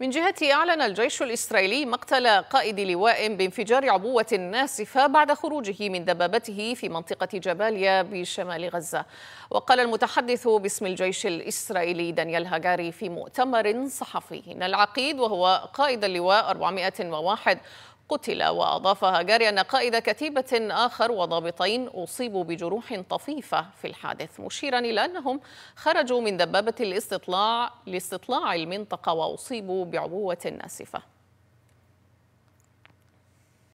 من جهته أعلن الجيش الإسرائيلي مقتل قائد لواء بانفجار عبوة ناسفة بعد خروجه من دبابته في منطقة جباليا بشمال غزة وقال المتحدث باسم الجيش الإسرائيلي دانيال هاجاري في مؤتمر صحفي إن العقيد وهو قائد اللواء 401 قتل وأضاف هاجاري أن قائد كتيبة آخر وضابطين أصيبوا بجروح طفيفة في الحادث مشيرا إلى أنهم خرجوا من دبابة الاستطلاع لاستطلاع المنطقة وأصيبوا بعبوة ناسفة